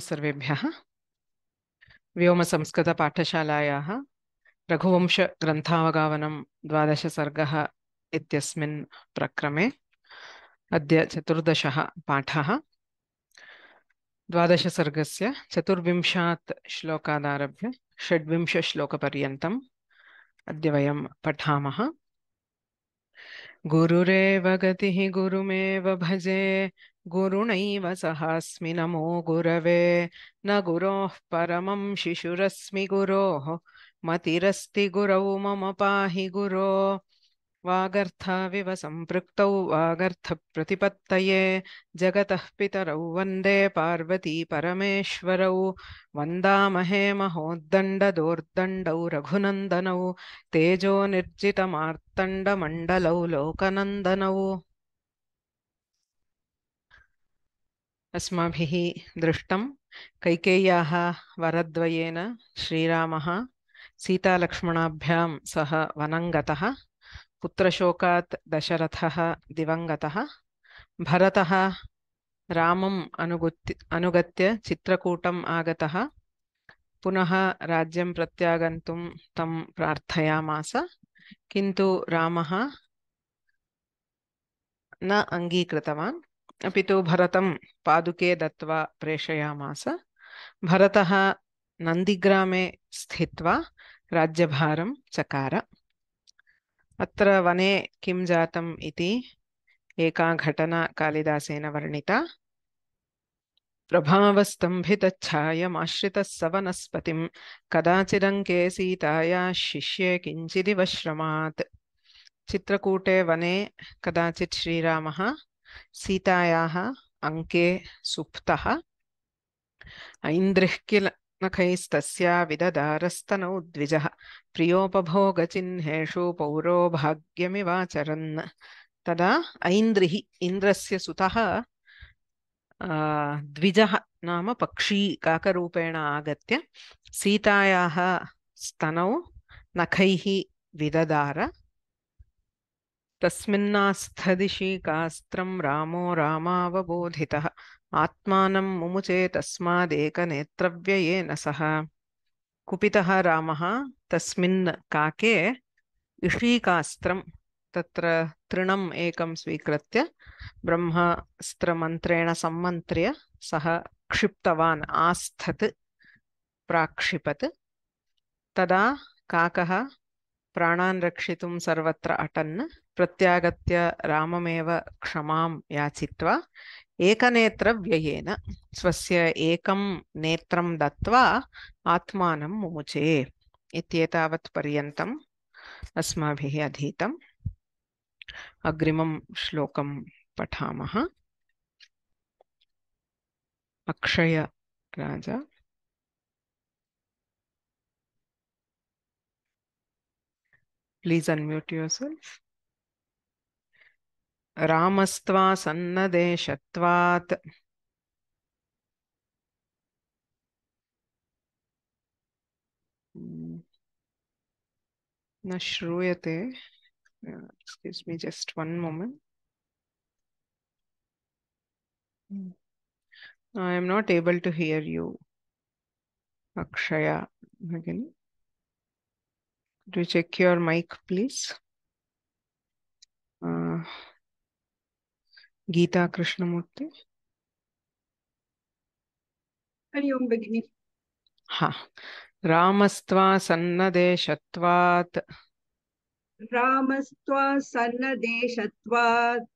संस्कृत पाठशाला रघुवंश रघुवंशग्रन्थावगावनं द्वादश सर्ग प्रक्रमे पाठ द्वादश सर्ग से चतुर्विशा श्लोकादारभ्य षड्विंशश्लोकपर्यन्तम् अद वयं गुरुरेव गतिः गुरुमेव भजे गुरुणैव सहास्मि नमो गुरवे न गुरोः परमं शिशुरस्मि गुरोः मतिरस्ति गुरौ मम पाहि गुरो वागर्थाविव सम्पृक्तौ वागर्थप्रतिपत्तये जगतः पितरौ वन्दे पार्वती परमेश्वरौ वन्दामहे महोद्दण्डदोर्दण्डौ रघुनन्दनौ तेजो लोकनन्दनौ अस्माभिः दृष्टं कैकेयाः वरद्वयेन श्रीरामः सीतालक्ष्मणाभ्यां सह वनं गतः पुत्रशोका दशरथ दिवंगत भरतः रामम् अनुगुत्य अनुगत्य चित्रकूटम् आगतः पुनः राज्यं प्रत्यागन्तुं तं प्रार्थयामास किन्तु रामः न अङ्गीकृतवान् अपि तु भरतं पादुके दत्वा प्रेशयामास भरतः नंदीग्रा स्थित्वा राज्यभारम चकार अत्र वने किं जातम् इति एका घटना कालिदासेन वर्णिता प्रभावस्तम्भितच्छायमाश्रितः स वनस्पतिं कदाचिदङ्के सीताया शिष्ये किञ्चिदिव श्रमात् चित्रकूटे वने कदाचित् श्रीरामः सीतायाः अङ्के सुप्तः ऐन्द्रिः किल नखैस्तस्या विददारस्तनौ द्विजः प्रियोपभोगचिह्नेषु पौरो भाग्यमिवाचरन् तदा ऐन्द्रिः इन्द्रस्य सुतः द्विजः नाम पक्षी काकरूपेण आगत्य सीतायाः स्तनौ नखैः विददार तस्मिन्नास्थदिशि कास्त्रं रामो रामावबोधितः आत्मा मुमुचे तस्मादेकनेत्रव्ययेन सह कुपितः रामः तस्मिन् काके इषीकास्त्रं तत्र तृणम् एकं स्वीकृत्य ब्रह्मास्त्रमन्त्रेण सम्मन्त्र्य सः क्षिप्तवान् आस्थत् प्राक्षिपत् तदा काकः प्राणान् रक्षितुं सर्वत्र अटन् प्रत्यागत्य राममेव क्षमां याचित्वा एकनेत्रव्ययेन स्वस्य एकं नेत्रं दत्वा आत्मानं मुमुचे इत्येतावत् पर्यन्तम् अस्माभिः अधीतम् अग्रिमं श्लोकं पठामः Akshayaraja please unmute yourself रामस्त्वा सन्नदेशत्वात् न श्रूयते excuse me just one you Akshaya भगिनि डु गीता कृष्णमूर्ति हरिओम भगिनी हाँ रामस्त्वा सन्नदेशत्वात् रामस्त्वा सन्नदेशत्वात्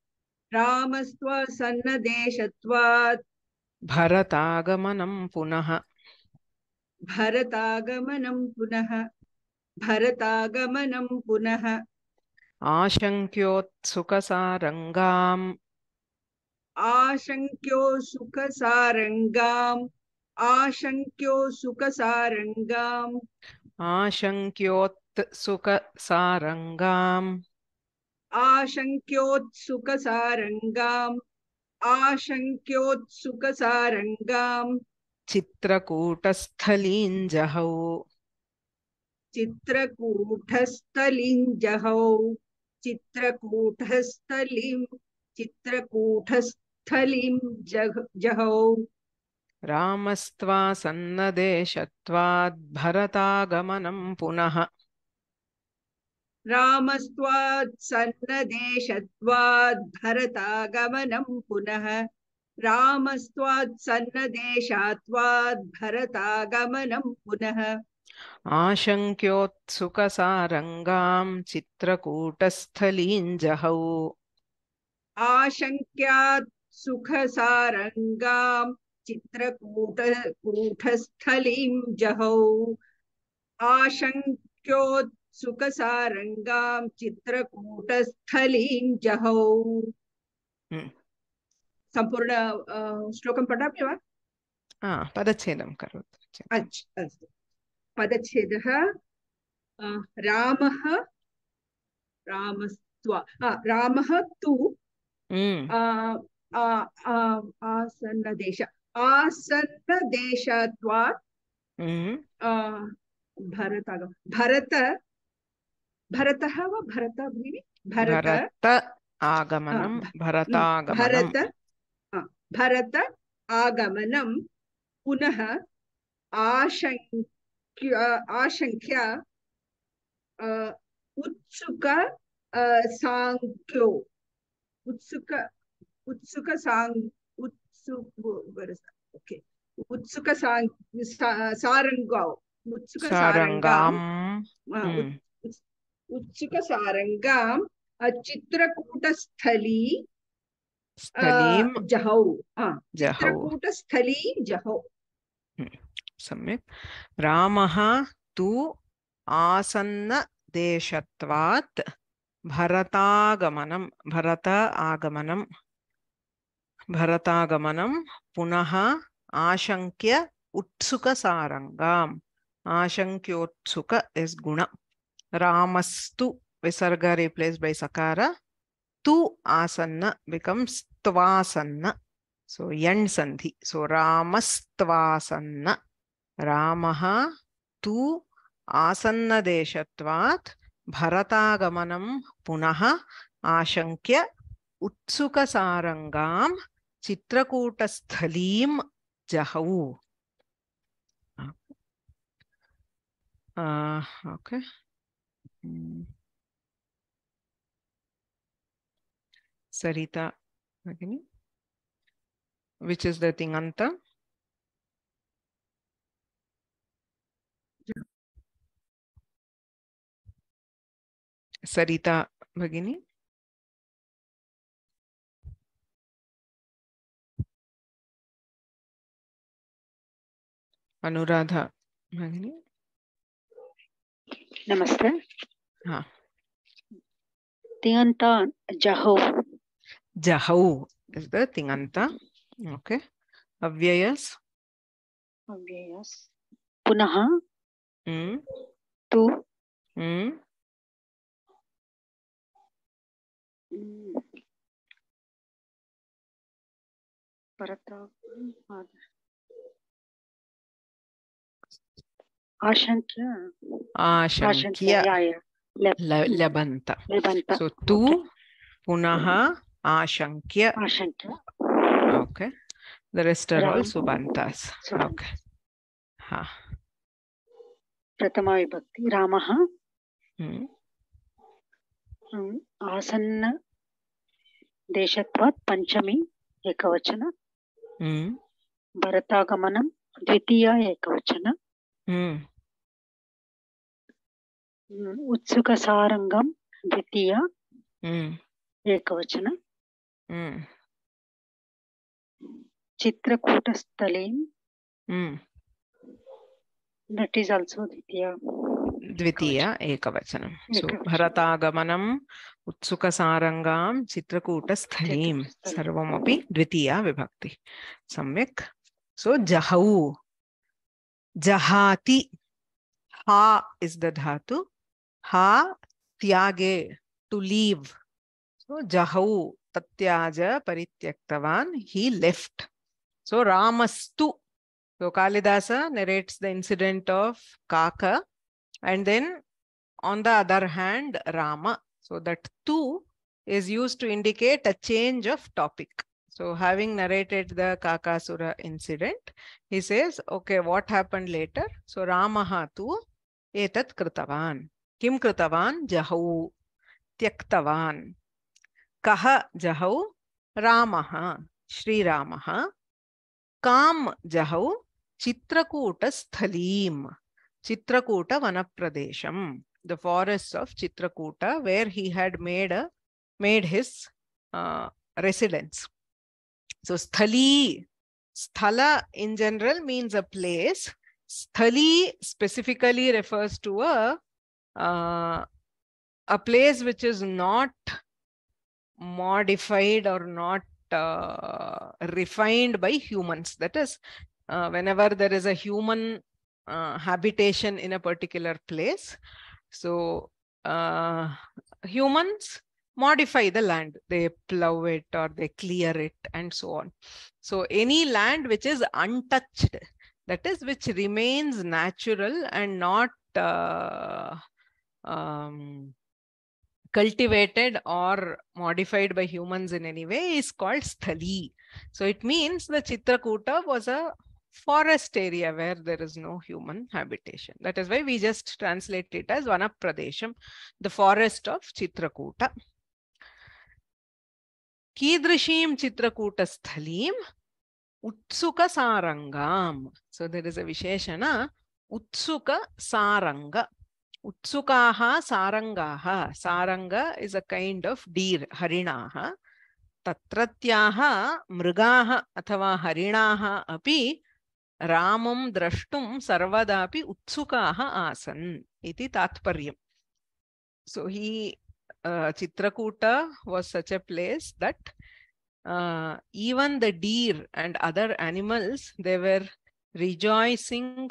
रामस्त्वा सन्नदेशत्वात् भरतागमनं पुनः भरतागमनं पुनः भरतागमनं पुनः आशङ्क्योत्सुकसारङ्गाम् आशंक्यो आशंक्यो सुख सुख आशंक्योत् आशङ्क्यो सुखसारङ्गाम् आशङ्क्यो सुखसारङ्गाम् आशङ्क्योत् सुखसारङ्गाम् आशङ्क्योत्सुखसारङ्गाम् आशङ्क्योत्सुखसारङ्गाम् चित्रकूटस्थलीञ्जहौ चित्रकूटस्थलीञ्जहौ चित्रकूटस्थलीं चित्रकूटस्थ स्थलीं जहौ रामस्त्वा सन्नदेशत्वाद्भरतागमनं पुनः रामस्त्वात् सन्नदेशत्वाद्भरतागमनं पुनः रामस्त्वात् सन्नदेशात्वाद्भरतागमनं पुनः आशङ्क्योत्सुकसारङ्गां चित्रकूटस्थलीं जहौ आशङ्क्यात् सुखसारङ्गाम् चित्रकूटकूटस्थलीम् जहौ आशङ्क्योत्सुखसारङ्गाम् चित्रकूटस्थलीम् जहौ hmm. सम्पूर्ण श्लोकं पठामि वा पदच्छेदं करोतु अस्तु पदच्छेदः रामः रामस्त्वा रामः आसन्नदेश आसन्नदेशत्वात् भरतः भरत भरतः वा भरत भगिनि भरत आगमनं भरत भरत आगमनं पुनः आशङ्क्य आशङ्क्य उत्सुक साङ्ख्यो उत्सुक उत्सुक साङ्ग उत्सुके उत्सुक साङ्ग सारङ्गाव् उत्सुक सारङ्गाम् उत्सुक सारङ्गाम् चित्रकूटस्थली जहौ चित्रकूटस्थली जहौ सम्यक् रामः तु भरतागमनं भरत आगमनं భరతాగమనం పునః ఆశంక్య ఉత్సుక సారంగా ఆశంక్యోత్సుక ఎస్ గుణ రామస్తు విసర్గ రీప్లేస్ బై సకార తు ఆసన్న బికమ్స్ త్వాసన్న సో ఎండ్ సంధి సో రామస్త్వాసన్న రామ తు ఆసన్నదేశత్వాత్ భరతాగమనం పునః ఆశంక్య ఉత్సుకసారంగాం चित्रकूटस्थली जहऊ ओके सरिता भगिनी विच इज द थिंग अंत सरिता भगिनी अनुराधा भगिनी नमस्ते हाँ तिङन्ता जहौ जहौ is the tinganta okay avyayas avyayas punah mm tu mm परत लबन्त सो तु पुनः आशङ्क्य okay the rest are all okay प्रथमा विभक्ति रामः आसन्न देशत्वात् पंचमी एकवचन भरतागमनं द्वितीया एकवचन ఉత్సుక సారంగం ద్వితీయ హ్మ్. ఏకవచన హ్మ్. చిత్రకూటస్థలీం దట్ ఈస్ ఆల్సో ద్వితీయ ద్వితీయ ఏకవచనం భరతాగమనం ఉత్సుక భరతాగమనం చిత్రకూట चित्रकूटस्थलीं चित्रकूटस्थलीं सर्वमपि విభక్తి विभक्ति सम्यक् सो जहौ Jahati. Ha is the dhatu. Ha tyage, to leave. So jahau, tatyaja, parityaktavan, he left. So Ramastu. So Kalidasa narrates the incident of Kaka. And then on the other hand, Rama. So that tu is used to indicate a change of topic. So having narrated the Kakasura incident, he says, okay, what happened later? So Ramaha tu etat kritavan. Kim kritavan? Jahau. Tyaktavan. Kaha jahau? Ramaha. Shri Ramaha. Kam jahau? Chitrakuta Chitrakuta Vanapradesham. The forests of Chitrakuta where he had made a made his uh, residence. So sthali, sthala in general means a place. Sthali specifically refers to a uh, a place which is not modified or not uh, refined by humans. That is, uh, whenever there is a human uh, habitation in a particular place, so uh, humans modify the land. They plow it or they clear it and so on. So any land which is untouched, that is which remains natural and not uh, um, cultivated or modified by humans in any way is called sthali. So it means the Chitrakuta was a forest area where there is no human habitation. That is why we just translate it as Vanapradish, the forest of Chitrakuta. कीदृशीं चित्रकूटस्थलीम् उत्सुकसारङ्गाम् so so, there is a विशेषण उत्सुकसारङ्ग उत्सुकाः सारङ्गाः सारङ्ग is a kind of deer हरिणाः तत्रत्याः मृगाः अथवा हरिणाः अपि रामं द्रष्टुं सर्वदापि उत्सुकाः आसन् इति तात्पर्यम् सो हि Chitrakuta was such a place that uh, even the deer and other animals, they were rejoicing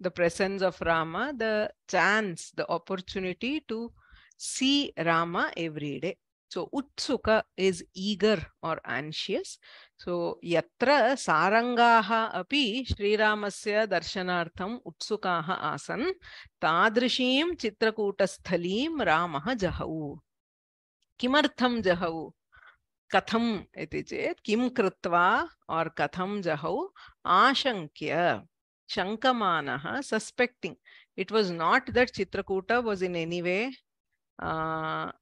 the presence of Rama, the chance, the opportunity to see Rama every day. So Utsuka is eager or anxious. So Yatra Sarangaha api Sri Ramasya Darshanartham Utsukaha asan Tadrishim Chitrakutasthalim Ramaha Jahau. Kimartham Jahau. Katham iti chet kim kritva or katham jahau ashankya shankamanaha suspecting it was not that chitrakuta was in any way uh,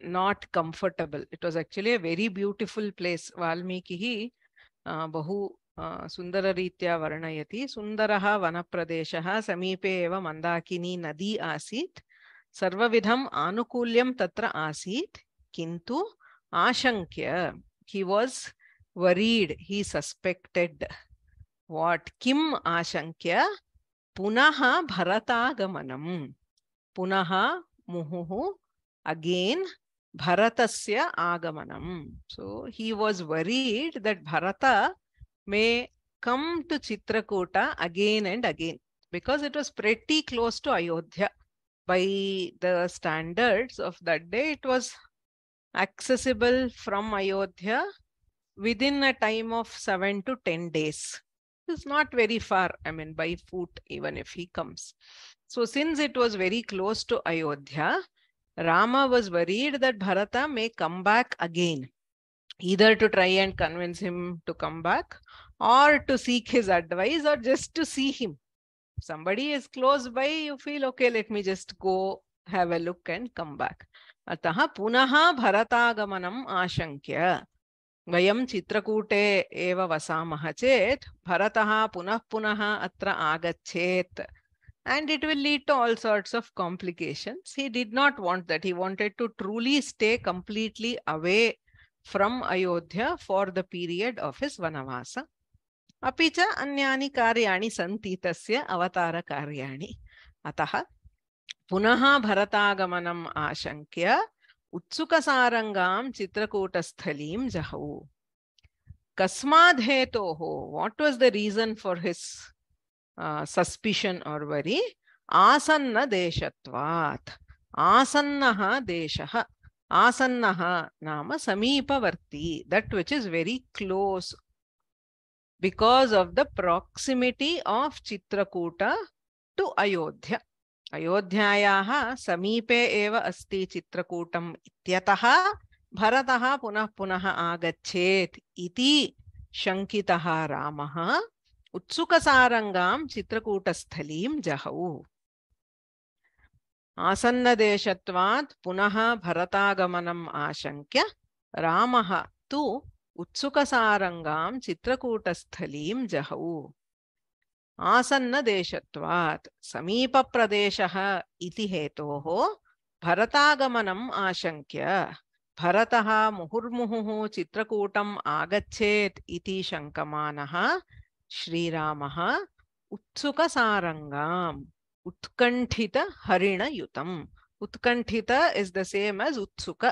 not comfortable. It was actually a very beautiful place. Valmiki uh, bahu uh, sundara ritya varnayati sundaraha vanapradeshaha samipe eva mandakini nadi asit sarva vidham anukulyam tatra asit kintu ashankya he was worried he suspected what kim ashankya punaha bharatagamanam punaha muhuhu again Bharatasya Agamanam. So he was worried that Bharata may come to Chitrakuta again and again because it was pretty close to Ayodhya. By the standards of that day, it was accessible from Ayodhya within a time of seven to 10 days. It's not very far, I mean, by foot, even if he comes. So, since it was very close to Ayodhya, Rama was worried that Bharata may come back again, either to try and convince him to come back or to seek his advice or just to see him. somebody is close by, you feel, okay, let me just go have a look and come back. punaha पुनः भरतागमनम् आशङ्क्य वयं चित्रकूटे एव वसामः चेत् भरतः पुनः पुनः अत्र आगच्छेत् and it will lead to all sorts of complications. He did not want that. He wanted to truly stay completely away from Ayodhya for the period of his Vanavasa. अपि च अन्यानि कार्याणि सन्ति तस्य अवतारकार्याणि अतः पुनः भरतागमनम् आशङ्क्य उत्सुकसारङ्गां चित्रकूटस्थलीं जहौ कस्माद् हेतोः what was the reason for our worry आसन्न आसन्नदेशत्वात् आसन्न देश आसन्न नाम समीपवर्ती that which is very close because of the proximity of Chitrakoot to Ayodhya Ayodhya समीपे एव अस्ति चित्रकूटम् इत्यतः भरतः पुनः पुनः आगच्छेत् इति रामः उत्सुकसारङ्गां चित्रकूटस्थलीं जहौ आसन्नदेशत्वात् पुनः भरतागमनम् आशङ्क्य रामः तु उत्सुकसारङ्गां चित्रकूटस्थलीं जहौ आसन्नदेशत्वात् समीपप्रदेशः इति हेतोः भरतागमनम् आशङ्क्य भरतः मुहुर्मुहुः चित्रकूटम् आगच्छेत् इति शङ्कमानः श्रीराम उत्सुक सारंगा उत्कंठित हरिण युत उत्कंठित इज द सेम एज उत्सुक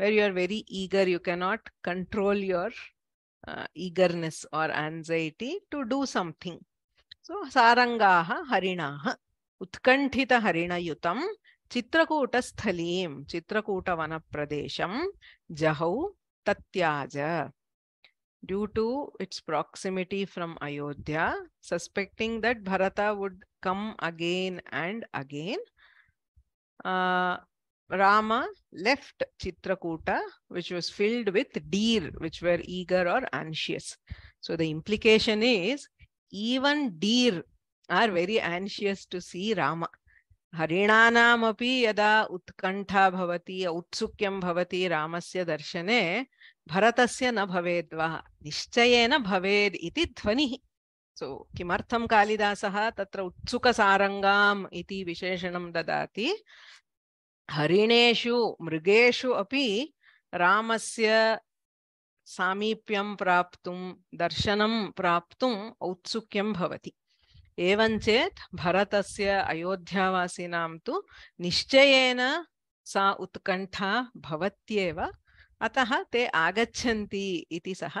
where you are very eager you cannot control your eagerness or anxiety to do something so सारंगा हरिण उत्कंठित हरिण युत चित्रकूटस्थली चित्रकूटवन प्रदेश जहौ तत्याज due to its proximity from Ayodhya, suspecting that Bharata would come again and again, uh, Rama left Chitrakuta, which was filled with deer, which were eager or anxious. So the implication is even deer are very anxious to see Rama. हरिणानामपि yada utkanta bhavati औत्सुक्यं bhavati Ramasya darshane. भरतस्य न भवेद् वा निश्चयेन भवेद् इति ध्वनिः सो so, किमर्थं कालिदासः तत्र उत्सुकसारङ्गाम् इति विशेषणं ददाति हरिणेषु मृगेषु अपि रामस्य सामीप्यं प्राप्तुं दर्शनं प्राप्तुम् औत्सुक्यं भवति एवञ्चेत् भरतस्य अयोध्यावासिनां तु निश्चयेन सा उत्कण्ठा भवत्येव अतः ते आगच्छन्ति इति सः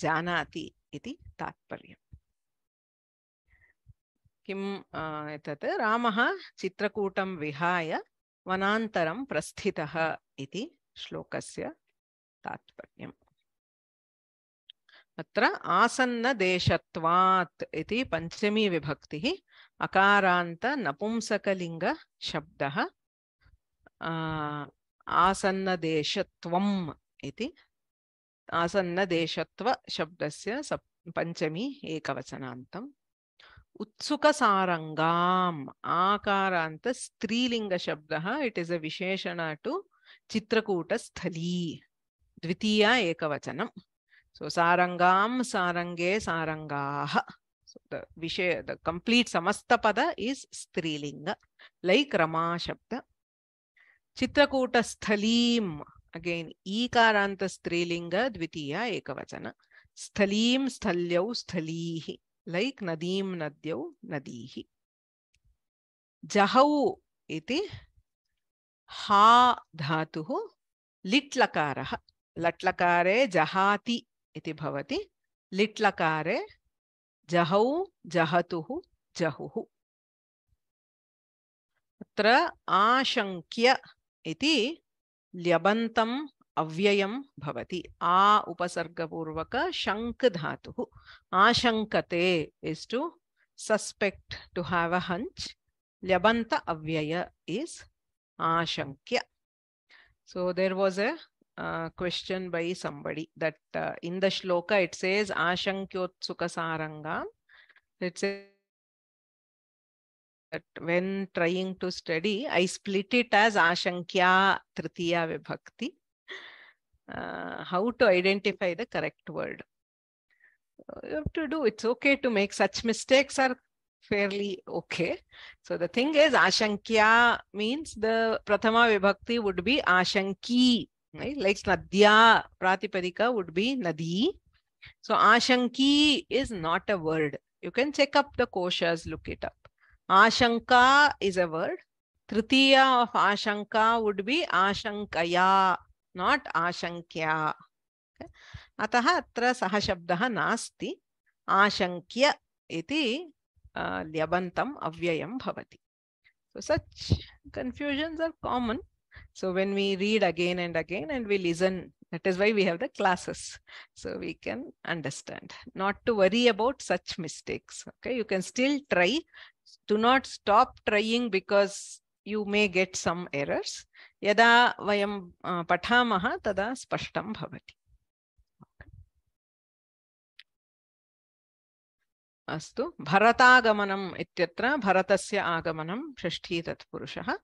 जानाति इति तात्पर्यम् किम् एतत् रामः चित्रकूटं विहाय वनान्तरं प्रस्थितः इति श्लोकस्य तात्पर्यम् अत्र आसन्नदेशत्वात् इति पञ्चमी विभक्तिः अकारान्तनपुंसकलिङ्गशब्दः आसन्नदेशत्वम् इति आसन्नदेशत्वशब्दस्य सप् पञ्चमी एकवचनान्तम् उत्सुकसारङ्गाम् आकारान्त स्त्रीलिङ्गशब्दः इट् इस् अ विशेषण टु चित्रकूटस्थली द्वितीया एकवचनं so sarangam sarange sarangaha so the vishay the complete samastapada is strilinga like rama shabda चित्रकूटस्थलीम अगेन ईकारांत स्त्रीलिंग द्वितीय एक स्थली स्थल्यौ स्थली लाइक नदीम नद्यौ नदी जहौ इति हा धातु लिट्लकार लट्लकारे जहाति इति भवति लिट्लकारे जहौ जहतु जहु अत्र आशंक्य इति ल्यबन्तम् अव्ययं भवति आ उपसर्गपूर्वक शंक धातुः आशंकते is to suspect to have a hunch ल्यबन्त अव्यय इस् आशङ्क्य so there was a question by somebody that in the श्लोक इट्स् एस् आशङ्क्योत्सुकसारङ्गा it's as when trying to study, I split it as Ashankya Tritiya Vibhakti. Uh, how to identify the correct word. Uh, you have to do, it's okay to make such mistakes are fairly okay. So the thing is Ashankya means the Prathama Vibhakti would be Ashanki, right? Like Nadya Pratipadika would be Nadi. So Ashanki is not a word. You can check up the koshas, look it up. Ashanka is a word. Tritiya of Ashanka would be Ashankaya, not Ashankya. Okay? अतः अत्र सः शब्दः नास्ति आशङ्क्य इति ल्यबन्तम् So such confusions are common. So when we read again and again and we listen, that is why we have the classes. So we can understand. Not to worry about such mistakes. Okay, you can still try do not stop trying because you may get some errors. Yada vayam uh, pathamaha tada spashtam bhavati. Astu Bharata Gamanam ityatra Bharatasya Agamanam Shashti Tat Purushaha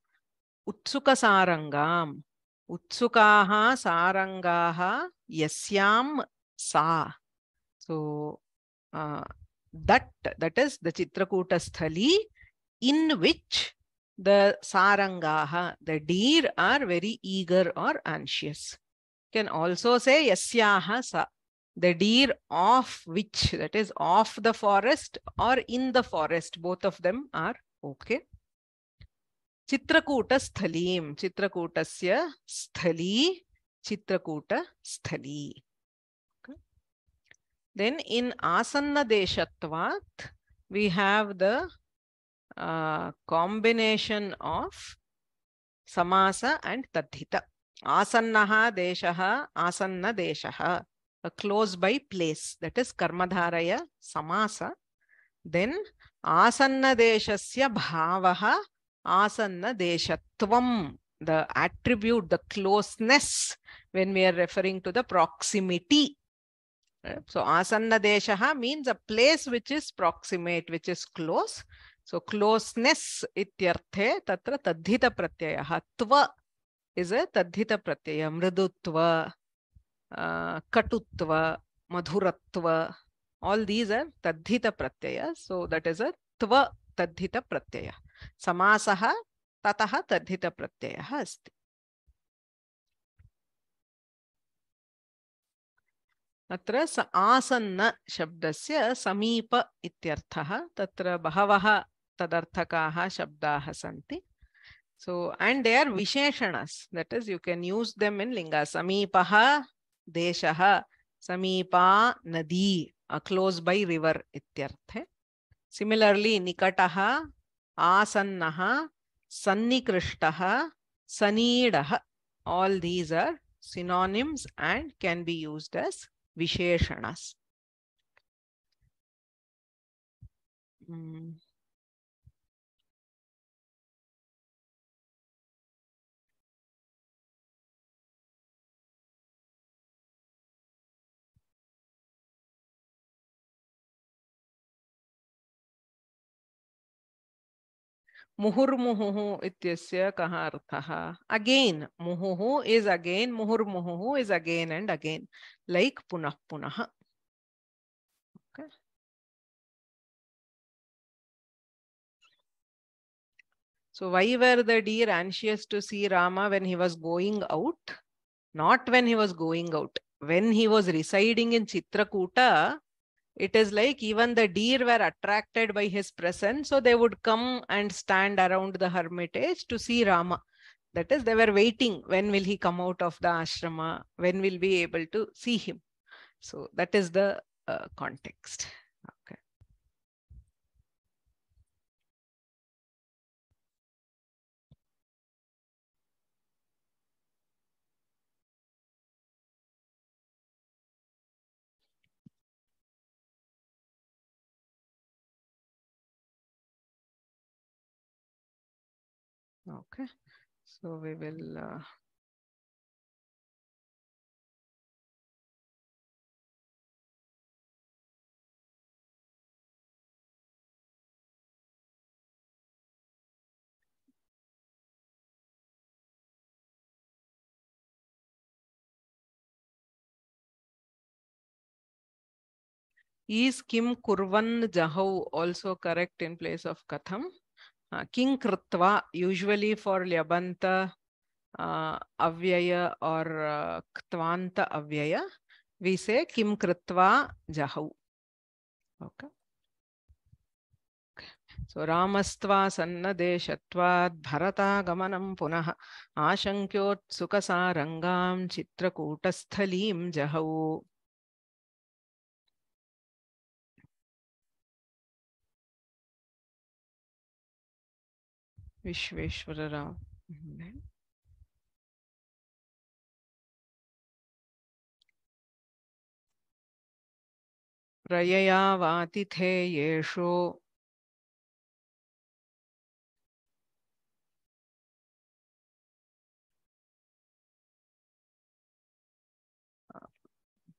Utsuka Sarangam Utsukaha Sarangaha Yasyam Sa. So uh, that, that is the Chitrakuta Sthali in which the Sarangaha, the deer are very eager or anxious. You can also say Yasyaha sa, the deer of which, that is of the forest or in the forest, both of them are okay. Chitrakuta Sthalim, Chitrakutasya Sthali, Chitrakuta Sthali. Then in asanna deshatvat, we have the uh, combination of samasa and tadhita. Asannaha deshaha, asanna deshaha. A close by place, that is karmadharaya samasa. Then asanna deshasya bhavaha, asanna deshatvam. The attribute, the closeness, when we are referring to the proximity so asanna deshaha means a place which is proximate, which is close. So closeness ityarthe tatra tadhita pratyaya. Tva is a tadhita pratyaya. Mridutva, uh, katutva, madhuratva. All these are tadhita pratyaya. So that is a tva tadhita pratyaya. Samasaha tataha tadhita pratyaya asti. अत्र स आसन्न शब्दस्य समीप इत्यर्थः तत्र बहवः तदर्थकाः शब्दाः सन्ति सो एंड दे आर विशेषणस् that is you can use them in लिङ्ग समीपः देशः समीपा नदी अ क्लोज बै रिवर इत्यर्थे सिमिलरली निकटः आसन्नः सन्निकृष्टः सनीडः all these are synonyms and can be used as Visheshanas. Mm. मुहुर्मुहुः इत्यस्य कः अर्थः अगेन् मुहुः इस् अगेन् मुहुर्मुहुः is again and again like पुनः पुनः So why were the deer anxious to see Rama when he was going out? Not when he was going out. When he was residing in Chitrakuta, it is like even the deer were attracted by his presence so they would come and stand around the hermitage to see rama that is they were waiting when will he come out of the ashrama when will we able to see him so that is the uh, context Okay, so we will. Uh, Is Kim Kurvan Jahav also correct in place of Katham? किं कृत्वा usually for ल्यबंत अव्यय और क्त्वांत अव्यय we say kim kritva jahu okay सो रामस्त्वा सन्नदेशत्वात् भरतागमनं पुनः आशङ्क्योत्सुकसारङ्गां चित्रकूटस्थलीं जहौ Vishweshwar Rao प्रयया वातिथेयेषु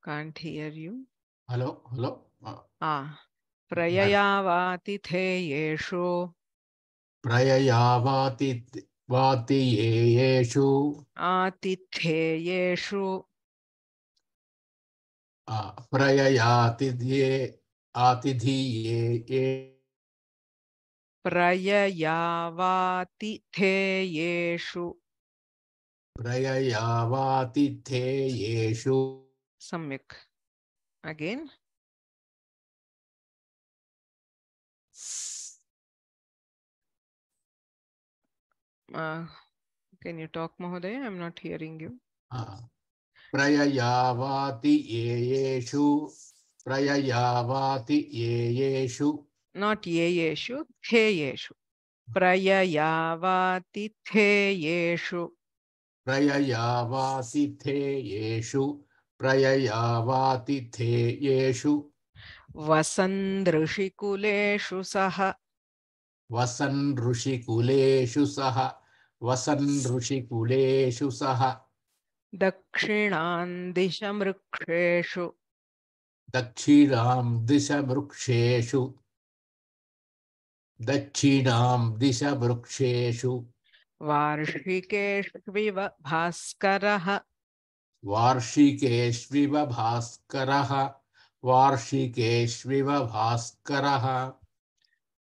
can't hear you hello hello ah prayaya प्रयया yesho प्रययावाति वातियेयेषु आतिथेयेषु प्रययातिध्ये आतिधीये प्रययावातिथेयेषु प्रययावातिथेयेषु सम्यक् again can you talk mahoday i'm not hearing you ah prayayavati yeyeshu prayayavati yeyeshu not yeyeshu theyeshu prayayavati theyeshu prayayavati theyeshu prayayavati theyeshu थेयेषु वसन् सः वसन् ऋषिकुलेषु सः वसन ऋषिकुलेषु सह दक्षिणां दिशमृक्षेषु दक्षिणां दिशमृक्षेषु दक्षिणां दिशवृक्षेषु वार्षिकेष्विव भास्करः वार्षिकेष्विव भास्करः वार्षिकेष्विव भास्करः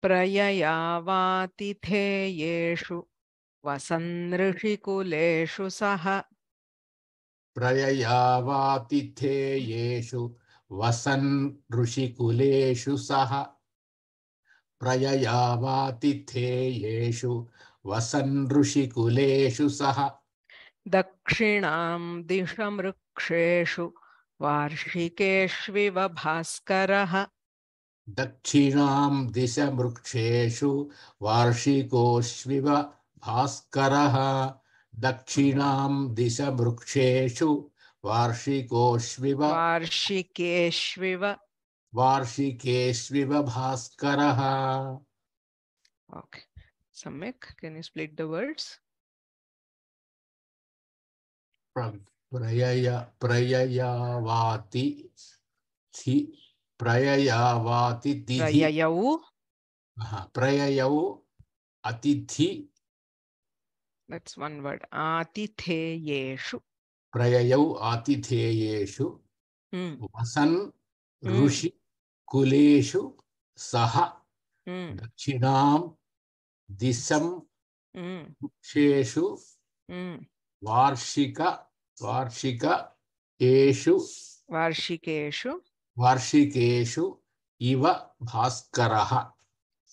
प्रययावातिथेयेषु वसन्नृषिकुलेषु सः प्रययावातिथेयेषु वसन् ऋषिकुलेषु सः प्रययावातिथेयेषु वसन् ऋषिकुलेषु सः दक्षिणां दिशमृक्षेषु वार्षिकेष्विव भास्करः दक्षिणां दिशमृक्षेषु वार्षिकोष्विव भास्करः दक्षिणां दिशवृक्षेषु वार्षिकोष्विव वार्षिकेष्विव वार्षिकेष्विव द प्रयय प्रययावाति प्रययावाति प्रययौ प्रययौ अतिथि that's one word atitheyeshu प्रययौ आतिथेयेषु mm. वसन् Rishi mm. कुलेषु सः mm. दक्षिणां दिशं वृक्षेषु वार्षिक वार्षिक एषु वार्षिकेषु वार्षिकेषु इव भास्करः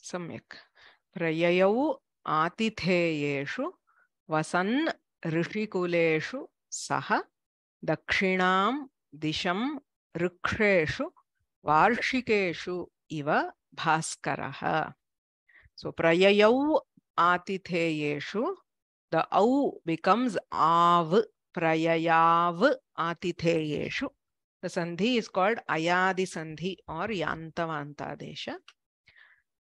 सम्यक् प्रययौ आतिथेयेषु vasan Rishi rishikuleshu saha dakshinam disham rukshesu varshikeshu iva bhaskaraha. So prayayau atitheyeshu, the au becomes av prayayav atitheyeshu. The sandhi is called ayadi sandhi or yantavantadesha.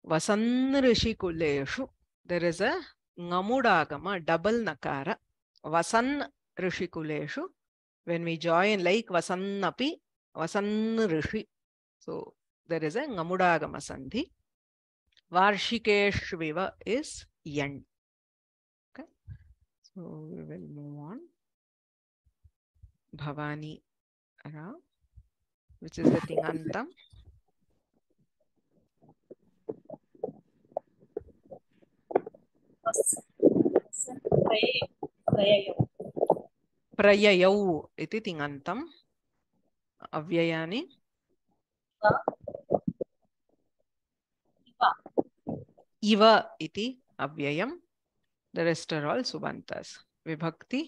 Vasan Rishi rishikuleshu, there is a Ngamudaagama, ah, double nakara, vasan rishikuleshu. When we join like vasannapi, vasan rishi. So there is a Ngamudaagama sandhi. Varshikeshviva is yān. Okay. So we will move on. Bhavani Ra, which is the Tingantam. प्रययौ इति तिङन्तम् अव्ययानि इव इति अव्ययं the rest are all विभक्ति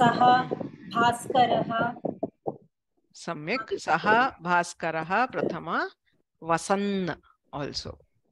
सः भास्करः सम्यक् सः भास्करः प्रथमा वसन् आल्सो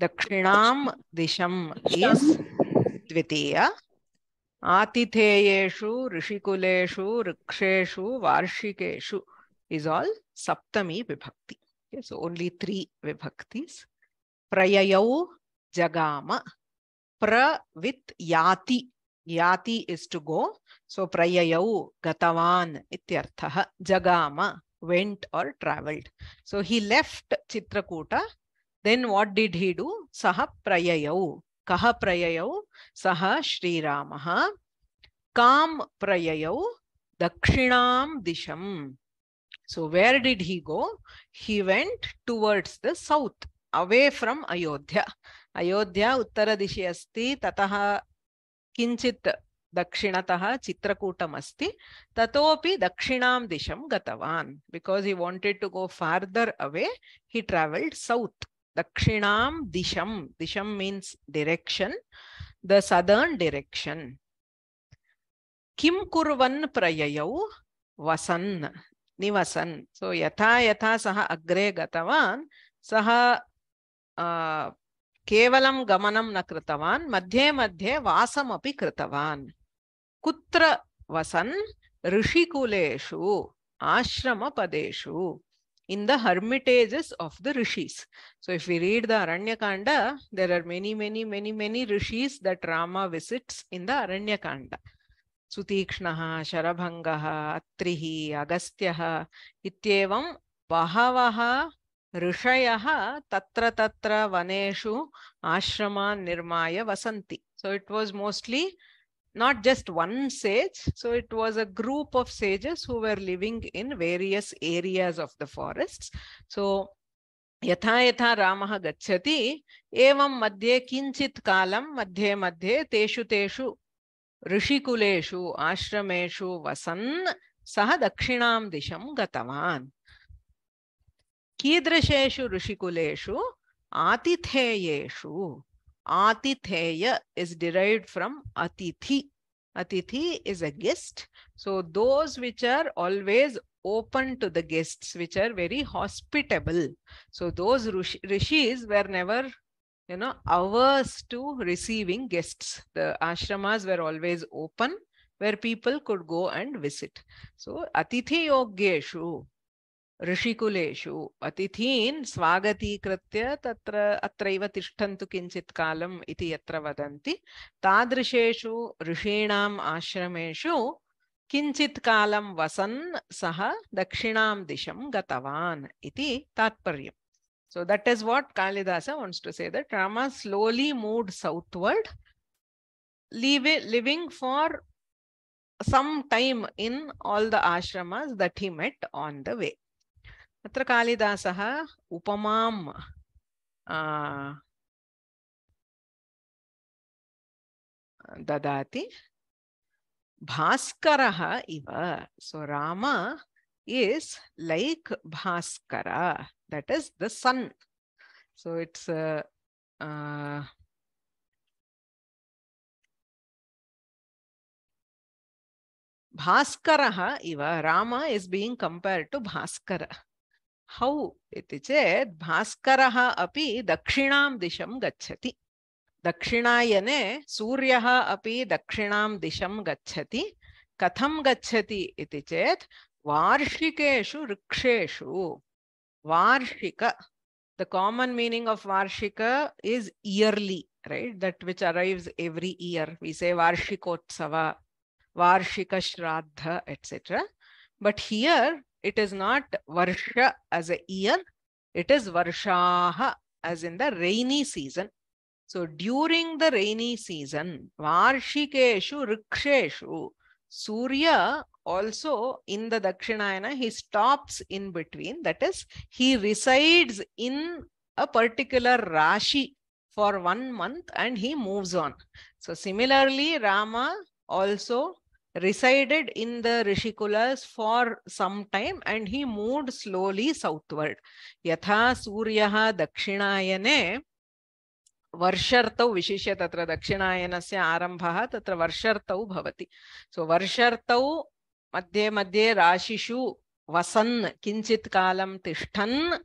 दक्षिणाम दिशम इस् द्वितीया आतिथेयेषु ऋषिकुलेषु वृक्षेषु वार्षिकेषु इस् ऑल सप्तमी विभक्ति यस ओनली थ्री विभक्तिस प्रययौ जगाम प्र वित् याति याति इस् टू गो सो प्रययौ गतवान इत्यर्थः जगाम went or traveled so he left chitrakuta then what did he do? Saha prayayau. Kaha prayayau? Saha Sri Ramaha. Kam prayayau? Dakshinam disham. So where did he go? He went towards the south, away from Ayodhya. Ayodhya Uttaradishe asti tataha किञ्चित् dakshinataha चित्रकूटम् अस्ति ततोपि Dakshinām दिशं gatavan. Because he wanted to go farther away, he travelled south. The Dakshinam Disham. Disham means direction. The southern direction. Kim Kurvan Prayayav Vasan. Nivasan. So, yatha yatha saha agre gatavan. Saha uh, kevalam gamanam nakritavan. Madhye madhye vasam api kritavan. Kutra Vasan. Rishikuleshu. Ashrama Padeshu in the hermitages of the rishis. So if we read the Aranyakanda, there are many, many, many, many rishis that Rama visits in the Aranyakanda. Sutikshnaha, Sharabhangaha, Atrihi, Agastyaha, Ityevam, Bahavaha, Rishaya,ha Tatra Tatra, Vaneshu, Ashrama, Nirmaya, Vasanti. So it was mostly not just one sage. So it was a group of sages who were living in various areas of the forests. So yatha yatha ramaha evam madhye kincit kalam madhye madhye teshu teshu rishikuleshu ashrameshu vasan sahadakshinam disham gatavan. Kidrasheshu rishikuleshu atitheyeshu Atitheya is derived from Atithi. Atithi is a guest. So those which are always open to the guests, which are very hospitable. So those rishis were never, you know, averse to receiving guests. The ashramas were always open where people could go and visit. So Atithi Yogeshu ऋषिकुलेषु अतिथीन् स्वागतीकृत्य तत्र अत्रैव तिष्ठन्तु किञ्चित् कालम् इति यत्र वदन्ति तादृशेषु ऋषीणाम् आश्रमेषु किञ्चित् कालं वसन् सः दक्षिणां दिशं गतवान् इति तात्पर्यम् So that is what Kalidasa wants to say. That Rama slowly moved southward, living for some time in all the ashramas that he met on the way. अत्र कालिदासः उपमां ददाति भास्करः इव सो राम इस् लैक् भास्कर that is the sun so it's भास्करः इव Rama is being compared to भास्कर how इति चेत् भास्करः अपि दिशं गच्छति दक्षिणायने सूर्यः अपि दक्षिणां दिशं गच्छति कथम गच्छति इति चेत् वार्षिकेषु वार्षिक द कामन् मीनिङ्ग् आफ् वार्षिक is yearly right that which arrives every year we say वार्षिकोत्सव वार्षिकश्राद्ध etcetera but here it is not varsha as a year it is varshaha as in the rainy season so during the rainy season varshikeshu riksheshu surya also in the dakshinayana he stops in between that is he resides in a particular rashi for one month and he moves on so similarly rama also resided in the Rishikulas for some time and he moved slowly southward. Yatha Suryaha Dakshinayane Varshartau Vishishya Tatra Dakshinayanasya Arambhaha Tatra Varshartau Bhavati. So Varshartau Madhye Madhye Rashishu Vasan Kincit Kalam Tishtan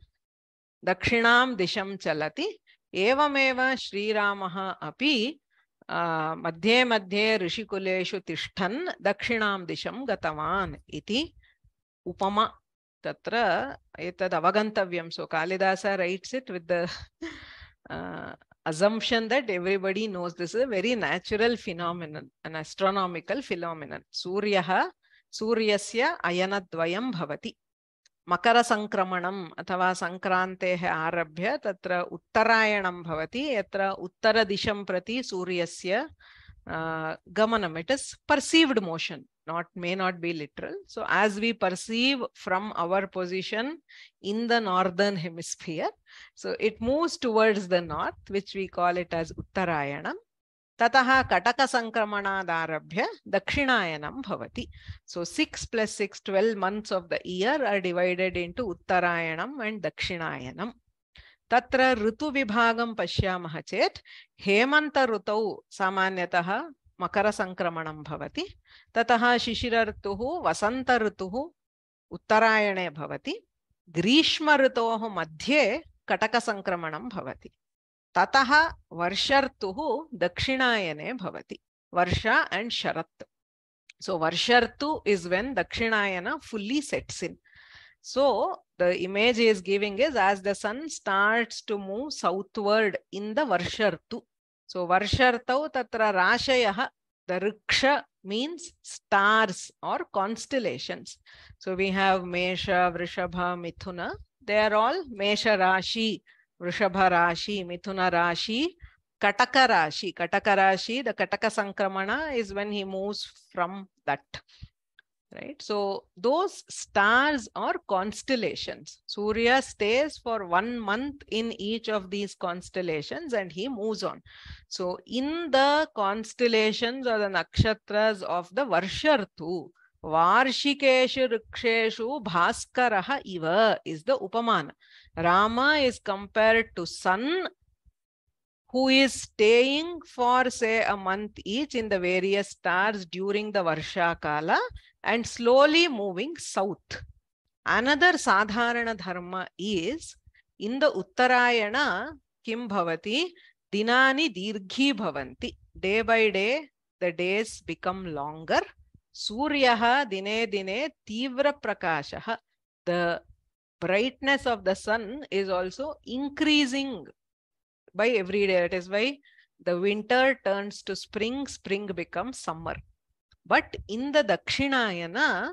Dakshinam Disham Chalati Eva Meva Sri Ramaha Api मध्ये मध्ये ऋषिकुलेषु तिष्ठन् दक्षिणां दिशं गतवान् इति उपमा तत्र एतद् अवगन्तव्यं so Kalidasa writes it with the assumption that everybody knows this is a very natural phenomenon an astronomical phenomenon suryaha suryasya ayanadvayam bhavati मकर संक्रमण अथवा संक्रांते आरभ्य त्र उत्तरायण यत्र उत्तर दिशं प्रति सूर्य से गमनम it is perceived motion not may not be literal so as we perceive from our position in the northern hemisphere so it moves towards the north which we call it as उत्तरायणम ततः कटकसङ्क्रमणादारभ्य दक्षिणायनं भवति so six plus six twelve months of the year are divided into उत्तरायणम् and दक्षिणायनम् तत्र ऋतुविभागं पश्यामः चेत् हेमन्तऋतौ सामान्यतः मकरसङ्क्रमणं भवति ततः वसंत वसन्तऋतुः उत्तरायणे भवति ग्रीष्मऋतोः मध्ये कटकसङ्क्रमणं भवति ततः वर्षर्तु दक्षिणायने भवति वर्ष एंड शरत् सो वर्षर्तु इज वेन दक्षिणायन fully sets in so the image is giving is as the sun starts to move southward in the वर्षर्तु सो वर्षर्तौ तत्र राशयः द ऋक्ष means stars or constellations so we have mesha vrishabha mithuna they are all mesha rashi वृषभ राशि मिथुन राशि कटक राशि कटक राशि द कटक संक्रमण is when he move from that right so though stars are constellation सूर्य stays for one month in each of these constellation and he move on so in the constellation or the नक्षत्र of the वर्ष ऋतु वार्षिकेशु ऋक्षेशु भास्कर इव is the उपमान Rama is compared to sun who is staying for say a month each in the various stars during the Varsha Kala and slowly moving south. Another sadharana dharma is in the Uttarayana kim bhavati dinani dirghi bhavanti. Day by day the days become longer. Suryaha dine dine tivra prakashaha. The brightness of the sun is also increasing by every day. That is why the winter turns to spring, spring becomes summer. But in the Dakshinayana,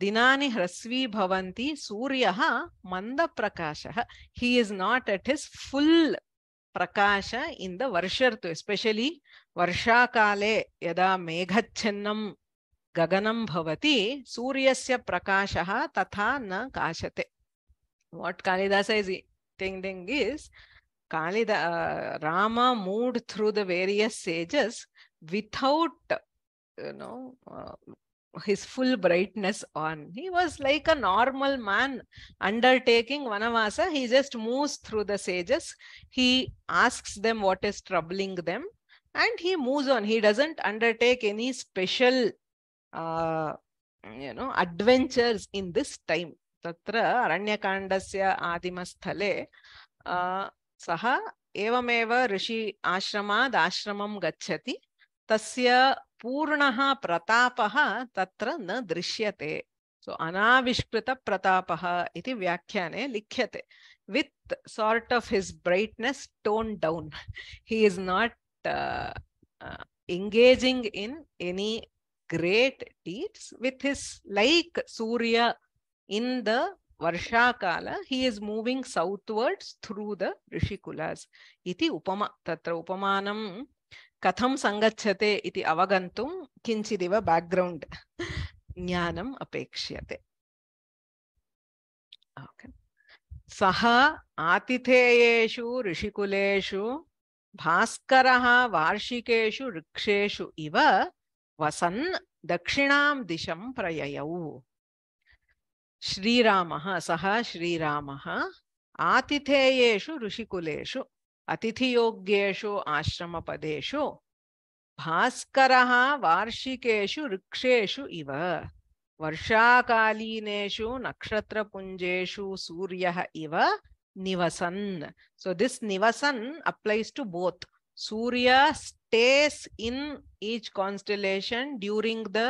Dinani Hrasvi Bhavanti Suryaha Manda Prakashaha. He is not at his full prakasha in the Varshartu, especially Varshakale Yada Meghachannam Gaganam Bhavati Suryasya Prakashaha Tathana Kashate what Kalidasa is thinking is Kalida, uh, Rama moved through the various sages without, you know, uh, his full brightness on. He was like a normal man undertaking Vanavasa. He just moves through the sages. He asks them what is troubling them and he moves on. He doesn't undertake any special, uh, you know, adventures in this time. तत्र अरण्यकाण्डस्य आदिमस्थले सः एवमेव ऋषि आश्रमाद् आश्रमं गच्छति तस्य पूर्णः प्रतापः तत्र न दृश्यते सो अनाविष्कृतप्रतापः इति व्याख्याने लिख्यते with sort of his brightness tone down he is not engaging in any great deeds with his like सूर्य in the Varsha Kala, he is moving southwards through the Rishikulas. Iti upama, tatra upamanam कथं सङ्गच्छते इति अवगन्तुं किञ्चिदिव background ज्ञानम् अपेक्ष्यते सः आतिथेयेषु ऋषिकुलेषु भास्करः वार्षिकेषु वृक्षेषु इव वसन् दक्षिणां दिशं प्रययौ ಶ್ರೀರಾಮಃ ಸಹ ಶ್ರೀರಾಮಃ ಆತಿಥೇಯೇಷು ಋಷಿಕುಲೇಷು ಅತಿಥಿಯೋಗ್ಯೇಷು ಆಶ್ರಮಪದೇಷು ಭಾಸ್ಕರ ವಾರ್ಷಿಕೇಷು ವೃಕ್ಷೇಷು ಇವ ವರ್ಷಾಕಾಲೀನೇಷು ನಕ್ಷತ್ರಪುಂಜೇಷು ಸೂರ್ಯ ಇವ ನಿವಸನ್ ಸೊ ದಿಸ್ ನಿವಸನ್ ಅಪ್ಲೈಸ್ ಟು ಬೋತ್ ಸೂರ್ಯ stays in each constellation during the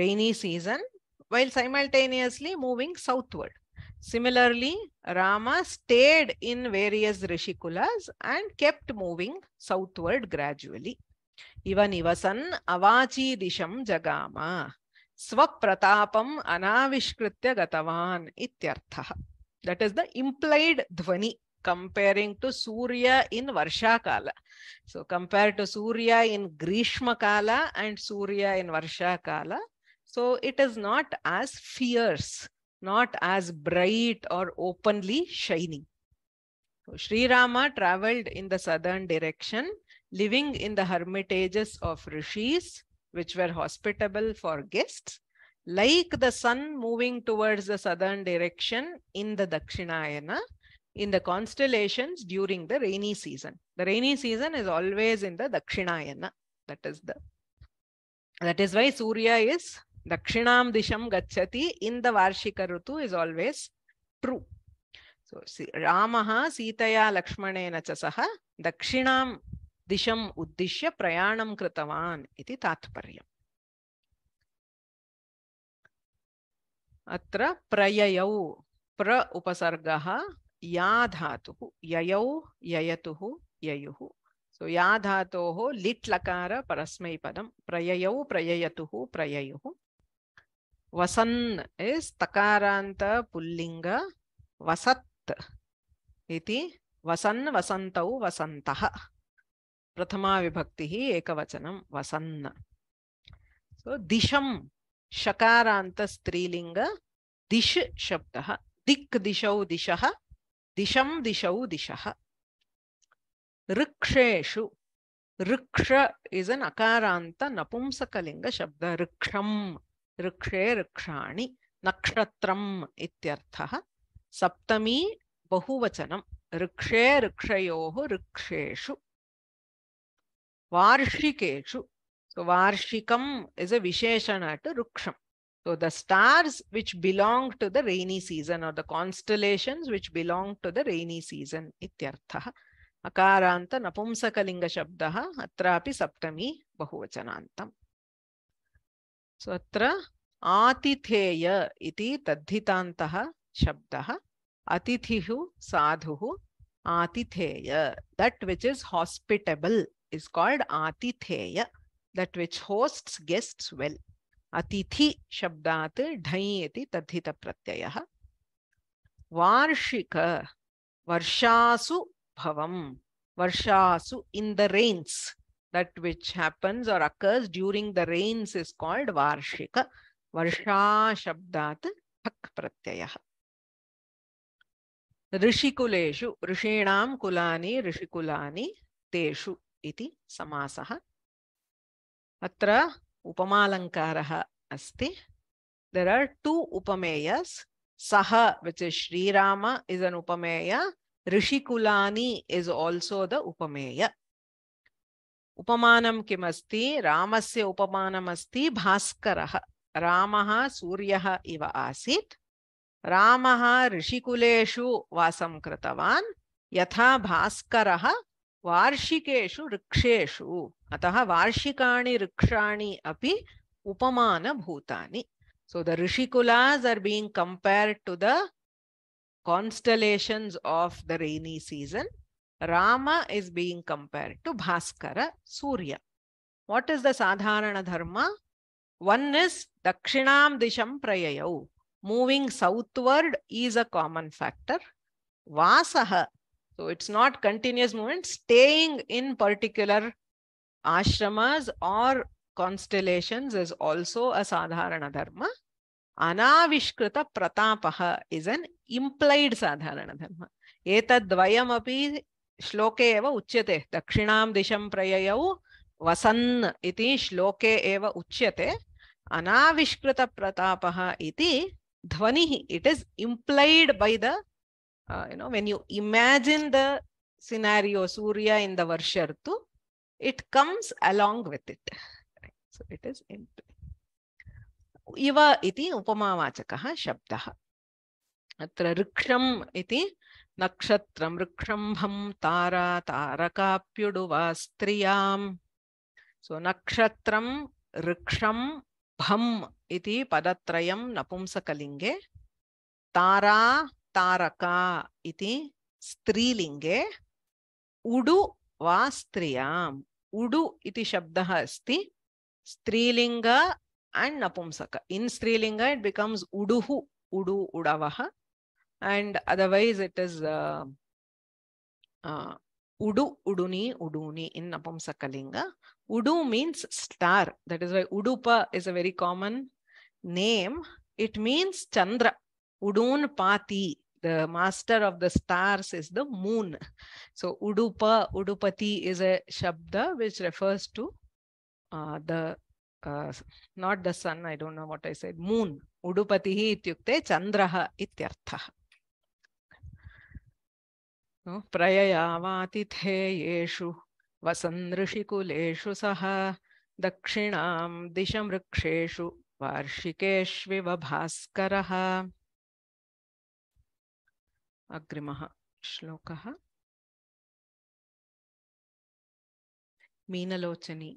rainy season while simultaneously moving southward. Similarly, Rama stayed in various Rishikulas and kept moving southward gradually. Even Ivasan Avachi Disham Jagama Swaprataapam Anavishkritya Gatavan Ityartha. That is the implied Dhvani comparing to Surya in Varsha Kala. So compared to Surya in Grishma Kala and Surya in Varsha Kala, so it is not as fierce, not as bright or openly shining. So Sri Rama traveled in the southern direction, living in the hermitages of rishis, which were hospitable for guests, like the sun moving towards the southern direction in the Dakshinayana, in the constellations during the rainy season. The rainy season is always in the Dakshinayana. That is the that is why Surya is dakshinam disham gacchati in the varshika rutu is always true so ramaha sitaya lakshmanena cha saha dakshinam दिशम् उद्दिश्य प्रयाणं कृतवान् इति तात्पर्यम् अत्र प्रययौ प्र उपसर्गः या धातुः ययौ ययतुः ययुः सो या धातोः लिट् लकार परस्मैपदं प्रययौ प्रययतुः प्रययुः वसन is takaranta pullinga vasat वसन वसन् वसन्तौ प्रथमा विभक्ति एकवचनं वसन् सो दिशं शकारान्तस्त्रीलिङ्ग दिश शब्दः दिक् दिशौ दिशः दिशं दिशौ दिशः ऋक्षेषु ऋक्ष इस् अन् अकारान्त नपुंसकलिङ्ग शब्द ऋक्षम् ऋक्षे ऋक्षाणि नक्षत्रम् इत्यर्थः सप्तमी बहुवचनं ऋक्षे ऋक्षयोः ऋक्षेषु वार्षिकेषु So Varshikam is a Visheshana to Ruksham. So the stars which belong to the rainy season or the constellations which belong to the rainy season ityarthaha. Akaranta napumsakalinga shabdaha atrapi saptami bahuvachanantam. सो अतिथेय तद्धिता शब्द अतिथि साधु आतिथेय that which is hospitable is called आतिथेय that which host guest well अतिथि शब्दात् ढई तद्धित प्रत्यय वार्षिक वर्षासु भवम वर्षासु in the rains that which happens or occurs during the rains is called varshika. Varsha shabdat hak pratyaya. Rishikuleshu, Rishinam kulani, Rishikulani, Teshu iti samasaha. Atra upamalankarah asti. There are two upameyas. Saha, which is Sri Rama, is an upameya. Rishikulani is also the upameya. उपमान किमस्ति रामस्य उपमानमस्ति भास्करः रामः सूर्यः इव आसीत् रामः ऋषिकुलेषु वासं कृतवान् यथा भास्करः वार्षिकेषु वृक्षेषु अतः वार्षिकाणि वृक्षाणि अपि उपमानभूतानि so the Rishikulas are being compared to the constellations of the rainy season. Rama is being compared to Bhaskara, Surya. What is the sadharana dharma? One is Dakshinam Disham Prayayau. Moving southward is a common factor. Vasaha. So it's not continuous movement, staying in particular ashramas or constellations is also a sadharana dharma. Anavishkrita Pratapaha is an implied sadharana dharma. एतद्वयमपि श्लोके एव उच्यते दक्षिणां दिशं प्रययौ वसन् इति श्लोके एव उच्यते अनाविष्कृतप्रतापः इति ध्वनिः it is implied by the you know when you imagine the scenario सूर्य इन् द वर्षर्तु it comes along with it. So it is in Iva iti upamavachakah shabdah. Atra riksham iti നക്ഷത്രമൃക്ഷംഭം താര താരകാപ്യുടുവാ സ്ത്രിയാം സോ നക്ഷത്രം ഋക്ഷം ഭം ഇതി പദത്രയം നപുംസകലിംഗേ താരാ താരക ഇതി സ്ത്രീലിംഗേ ഉടു वा स्त्रियाम् उडु इति शब्दः अस्ति स्त्रीलिङ्ग अण्ड् नपुंसक इन् स्त्रीलिङ्ग इट् बिकम्स् उडुः उडु उडवः and otherwise it is uh, uh, udu, uduni, uduni in Napamsakalinga. Udu means star. That is why Udupa is a very common name. It means Chandra. Udun Pati, the master of the stars is the moon. So Udupa, Udupati is a shabda which refers to uh, the, uh, not the sun, I don't know what I said, moon. Udupatihi ityukte chandraha ityarthaha. प्रययामातिथेयेषु वसन्नृषिकुलेषु सः दक्षिणां दिशमृक्षेषु वार्षिकेष्विव भास्करः अग्रिमः श्लोकः मीनलोचनी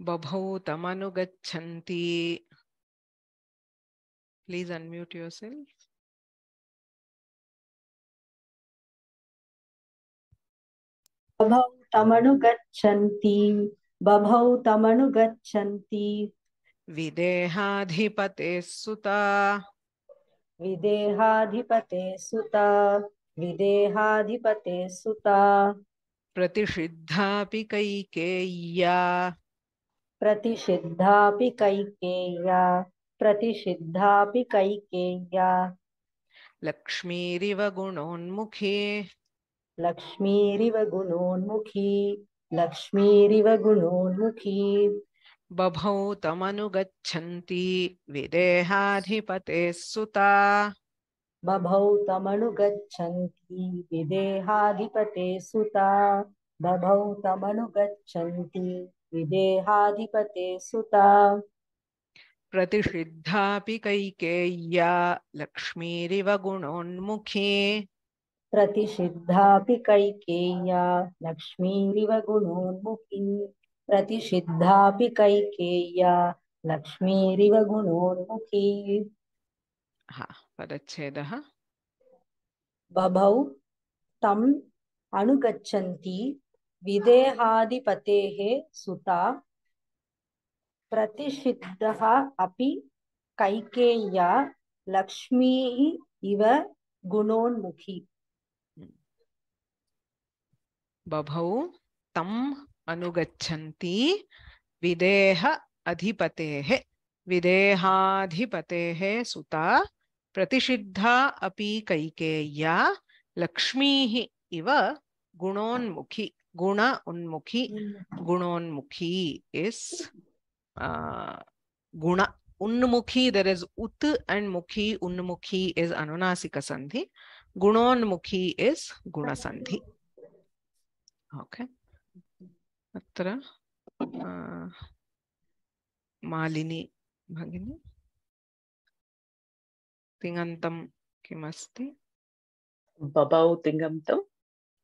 बभौतमनुगच्छन्ति प्लीज अनम्यूट योरसेल्फ बभौ तमनुगच्छन्ति बभौ तमनुगच्छन्ति विदेहाधिपते सुता विदेहाधिपते सुता विदेहाधिपते सुता प्रतिषिद्धापि कैकेय्या प्रतिषिद्धा कैकेय्या प्रतिषिद्धा कैकेय्या लक्ष्मीरिव गुणोन्मुखी लक्ष्मीरिव गुणोन्मुखी लक्ष्मीरिव गुणोन्मुखी बभौ तमनुगच्छन्ति विदेहाधिपते सुता बभौ तमनुगच्छन्ति विदेहाधिपते सुता बभौ तमनुगच्छन्ति विदेहाधिपते सुता प्रतिषिद्धापि कैकेय्या लक्ष्मीरिव गुणोन्मुखी प्रतिषिद्धापि कैकेय्या लक्ष्मीरिव गुणोन्मुखी प्रतिषिद्धापि कैकेय्या लक्ष्मीरिव गुणोन्मुखी हा पदच्छेदः बभौ तम् अनुगच्छन्ति विदेहाधिपते सुता प्रतिषिद्ध अपि कैकेय्या लक्ष्मी इव गुणोन्मुखी बभौ तम अनुगच्छन्ति विदेह अधिपतेः विदेहाधिपतेः सुता प्रतिषिद्धा अपि कैकेय्या लक्ष्मीः इव गुणोन्मुखी guna unmukhi gunonmukhi is uh, guna unmukhi there is ut and mukhi unmukhi is anunasika sandhi gunonmukhi is guna sandhi okay atra uh, malini bhagini tingantam kimasti babau tingantam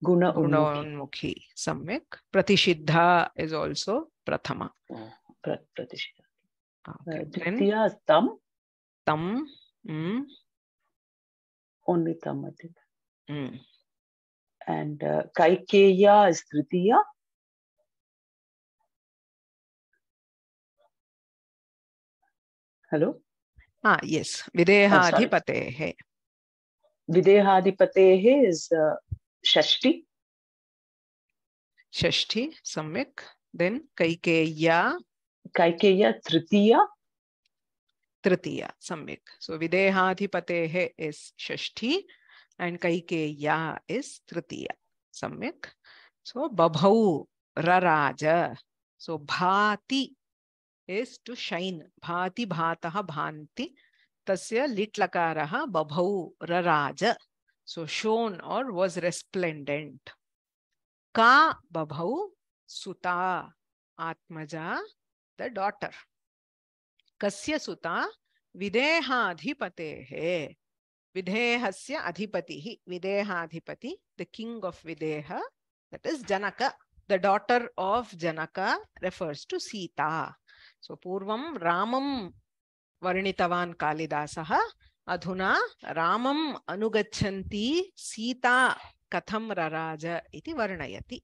Guna Unmukhi. Samyak. Pratishiddha is also Prathama. Uh, pratishiddha. Okay. Uh, Dvitiya is Tam. Tam. Mm. Only Tam, I think. Mm. And uh, Kaikeya is Tritiya. Hello हाँ yes विदेहाधिपते है विदेहाधिपते is षष्टि षष्टि सम्यक then कैकेय्या कैकेय्या तृतीया तृतीया सम्यक सो विदेहाधिपते विदेहाधिपतेः इस् एंड कैकेय्या इज तृतीया सम्यक सो बभौ रराज सो भाति इज टू शाइन भाति भातः भान्ति तस्य लिट्लकारः बभौ रराज So shone or was resplendent. Ka babhau suta atmaja, the daughter. Kasya suta videha videhaadhipatehe. Videhasya adhipatihi. adhipati the king of Videha, that is Janaka. The daughter of Janaka refers to Sita. So Purvam Ramam varnitavan कालिदासः अधुना रामम् अनुगच्छन्ती सीता कथं रराज इति वर्णयति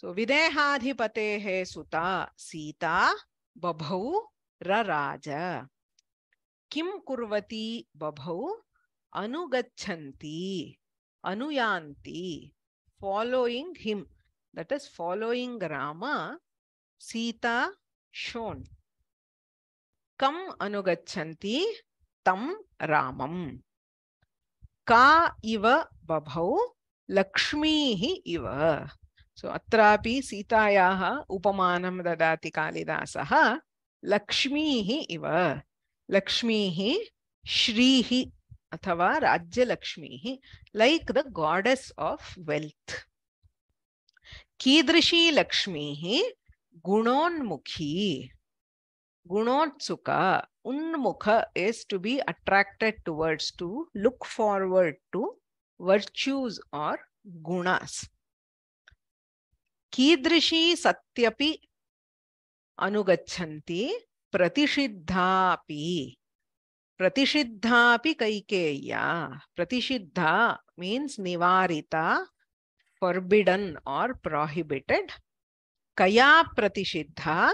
सो so, विदेहाधिपतेः सुता सीता बभौ रराज किं कुर्वती बभौ अनुगच्छन्ति अनुयान्ति following him that is following Ram Sita shown kam anugachanti तम रामम का इव बभौ लक्ष्मीः इव सो अत्रापि सीतायाः उपमानं ददाति कालिदासः लक्ष्मीः इव लक्ष्मीः श्रीः अथवा राज्यलक्ष्मीः like the goddess of wealth कीदृशी लक्ष्मीः गुणोन्मुखी Gunotsuka, Unmukha is to be attracted towards, to look forward to virtues or gunas. Kidrishi satyapi अनुगच्छन्ति प्रतिषिद्धापि प्रतिषिद्धापि kaikeya pratishiddha means nivarita forbidden or prohibited kaya pratishiddha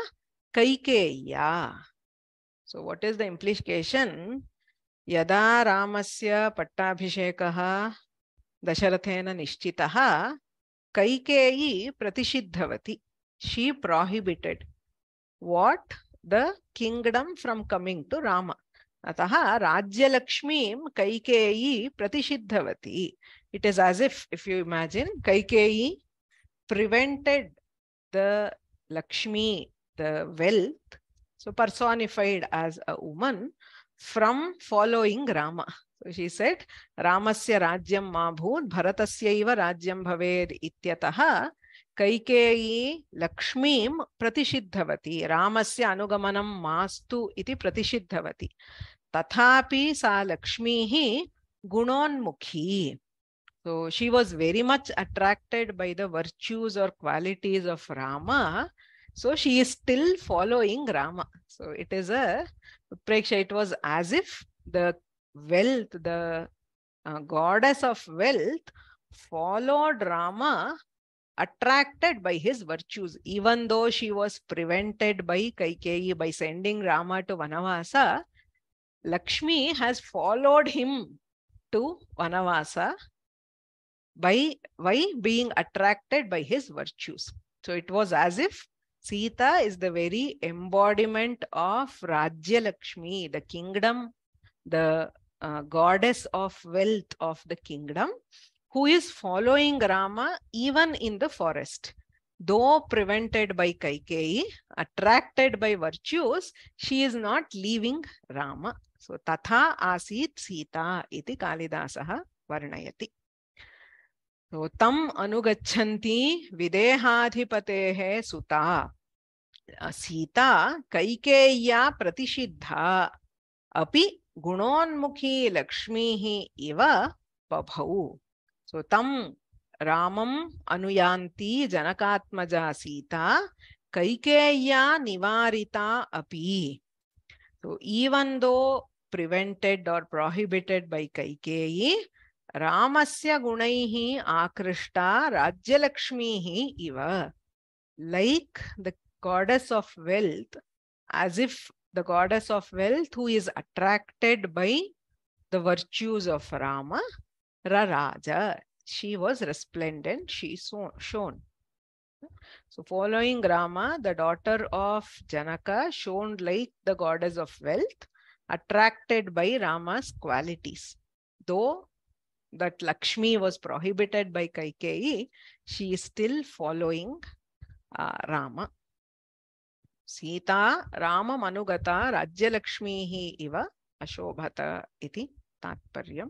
कैकेय्या so what is the implication यदा रामस्य पट्टाभिषेक दशरथेन निश्चि कैकेयी प्रतिषिद्धवती she prohibited what the kingdom from coming to Rama अतः राज्यलक्ष्मी कैकेयी प्रतिषिद्धवती it is as if if you imagine Kaikeyi prevented the Lakshmi the wealth, so personified as a woman, from following Rama. So she said, Ramasya Rajyam Mabhun, Bharatasyaiva Rajyam Bhaved Ityataha, Kaikeyi Lakshmim Pratishiddhavati, Ramasya Anugamanam Mastu Iti Pratishiddhavati. Tathapi Sa Lakshmihi mukhi." So she was very much attracted by the virtues or qualities of Rama so she is still following Rama. So it is a Preksha. It was as if the wealth, the uh, goddess of wealth followed Rama attracted by his virtues. Even though she was prevented by Kaikeyi by sending Rama to Vanavasa, Lakshmi has followed him to Vanavasa by, by being attracted by his virtues. So it was as if Sita is the very embodiment of Lakshmi, the kingdom, the uh, goddess of wealth of the kingdom, who is following Rama even in the forest. Though prevented by Kaikeyi, attracted by virtues, she is not leaving Rama. So, tatha asit Sita iti Kalidasaha varnayati. तो तम अनुगछन्ति है सुता सीता कैकेय्या प्रतिषिद्धा अपि गुणोन्मुखी लक्ष्मी ही इव बभौ सो तम रामम अनुयान्ति जनकात्मजा सीता कैकेय्या निवारिता अपि तो even though prevented or prohibited by Kaikeyi ರಾಮಸ್ಯ ಗುಣೈಃ ಆಕೃಷ್ಟ ರಾಜ್ಯಲಕ್ಷ್ಮೀಃ ಇವ like the goddess of wealth, as if the goddess of wealth who is attracted by the virtues of Rama, Raraja. She was resplendent, she shone. So following Rama, the daughter of Janaka shone like the goddess of wealth, attracted by Rama's qualities. Though that Lakshmi was prohibited by Kaikeyi, she is still following uh, Rama. Sita Ramamанugata Rajyalakshmihi iva Ashobhata iti Tatparyam.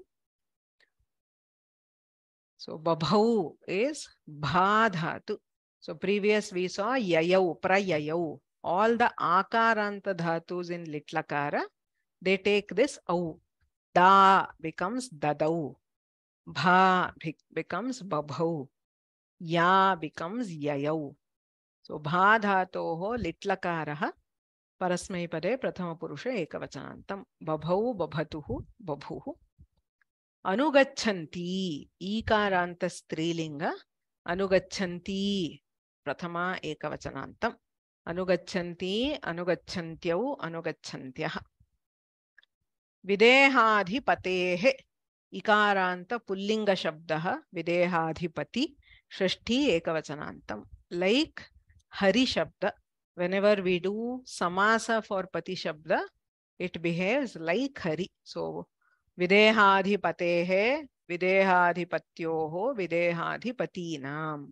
So Babhau is Bhadhatu. So previous we saw Yayau, Prayayau. All the Akaranta dhatus in Litlakara, they take this Au. Da becomes Dadau. Bha becomes babhau. Ya becomes yayau. So bha dhatoho litlakaraha परस्मैपदे प्रथमपुरुषे एकवचनान्तं बभौ बभतुः बभुः अनुगच्छन्ती ईकारान्तस्त्रीलिङ्ग अनुगच्छन्ती प्रथमा एकवचनान्तम् अनुगच्छन्ती अनुगच्छन्त्यौ अनुगच्छन्त्यः विदेहाधिपतेः इकारान्त शब्द विदेहाधिपति षष्ठी एकवचनान्तं like हरिशब्द whenever we do समास for पति शब्द it behaves like Hari so विदेहाधिपतेः विदेहाधिपत्योः विदेहाधिपतीनाम्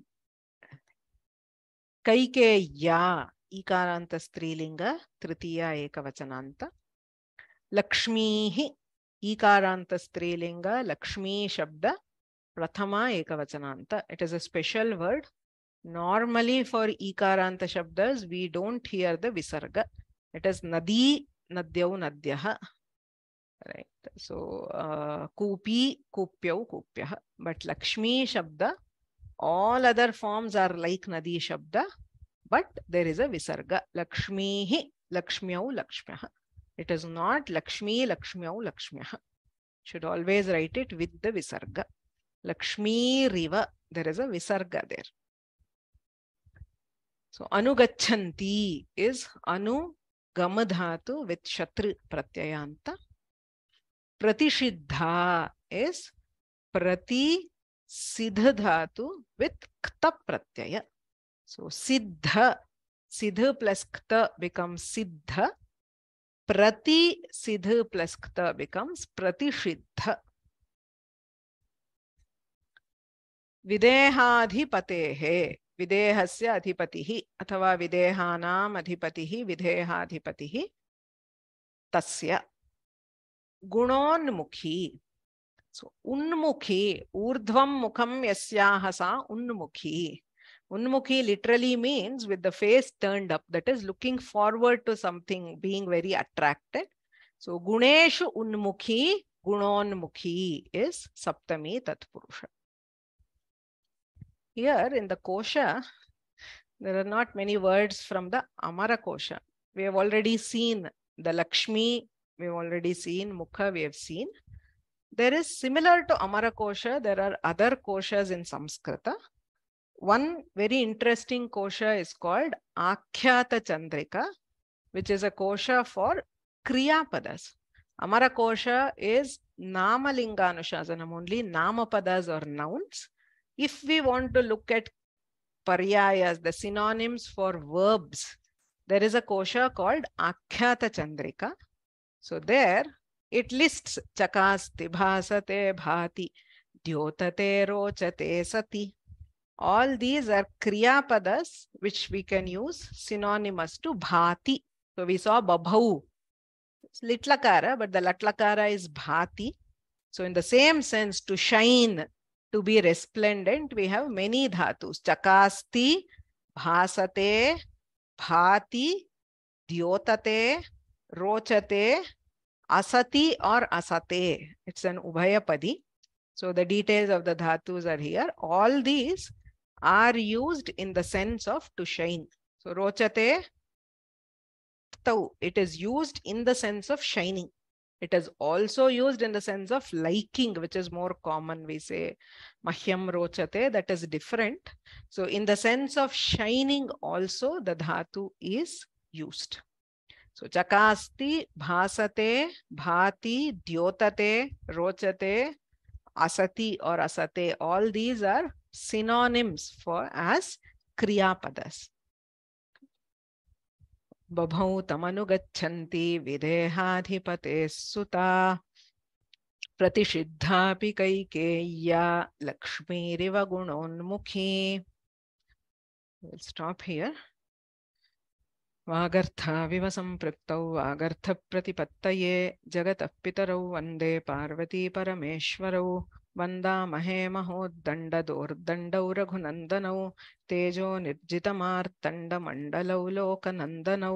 कैकेय्या ईकारान्त स्त्रीलिङ्ग तृतीया एकवचनान्त लक्ष्मीः ईकारांत स्त्रीलिंग लक्ष्मी शब्द प्रथम एकवचनांत it is a special word normally for ईकारांत शब्द वी डोंट हियर द विसर्ग इट इज नदी नद्यौ नद्य राइट सो कूपी कूप्यौ कूप्य बट लक्ष्मी शब्द all other forms are like नदी शब्द बट देर इज अ विसर्ग Lakshmi लक्ष्म्यौ लक्ष्म्य It is not Lakshmi, Lakshmyau, Lakshmyaha. Should always write it with the Visarga. Lakshmi Riva. There is a Visarga there. So Anugachanti is Anu Gamadhatu with Shatrapratyayanta. Pratyayanta. Pratishiddha is Prati Siddhadhatu with Kta Pratyaya. So Siddha, Siddha plus Kta becomes Siddha. Prati siddha plus kta becomes pratishiddha. विदेहाधिपतेः विदेहस्य अधिपतिः अथवा विदेहानाम् अधिपतिः विदेहाधिपतिः तस्य गुणोन्मुखी उन्मुखी ऊर्धम मुखं यस्याः सा उन्मुखी Unmukhi literally means with the face turned up, that is looking forward to something, being very attracted. So Guneshu Unmukhi, Gunonmukhi is Saptami Tatpurusha. Here in the Kosha, there are not many words from the Amara Kosha. We have already seen the Lakshmi, we have already seen Mukha, we have seen. There is similar to Amara Kosha, there are other koshas in Samskrita. One very interesting kosha is called Akhyata Chandrika, which is a kosha for Kriyapadas. Amara kosha is Nama anushasanam only Nama Padas or nouns. If we want to look at paryayas, the synonyms for verbs, there is a kosha called Akhyata Chandrika. So there it lists chakas tibhasate bhati, dyotate rochate sati. All these are Kriya Padas, which we can use synonymous to Bhati. So we saw Babhau. It's Litlakara, but the Latlakara is Bhati. So in the same sense, to shine, to be resplendent, we have many dhatus. Chakasti, Bhasate, Bhati, Dyotate, Rochate, Asati or Asate. It's an Ubhayapadi. So the details of the dhatus are here. All these are used in the sense of to shine. So rochate tau, it is used in the sense of shining. It is also used in the sense of liking, which is more common. We say mahyam rochate, that is different. So in the sense of shining also, the dhatu is used. So chakasti, bhasate, bhati, dyotate, rochate, asati or asate. All these are synonyms for as kriyapadas. Babhau tamanugachanti videhadhipate suta pratishiddhapi kaikeya lakshmi rivagunon mukhi. We'll stop here. Vagartha vivasam priptau vagartha pratipattaye pitaro vande parvati parameshwarau. वंदा वन्दामहे महोद्दण्डदोर्दण्डौ रघुनंदनौ तेजो निर्जित निर्जितमार्तण्डमण्डलौ लोकनन्दनौ